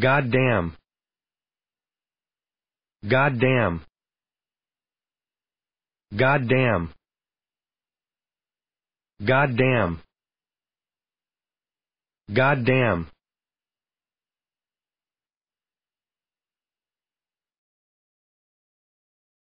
God God God damn! damn! damn! God damn! God damn!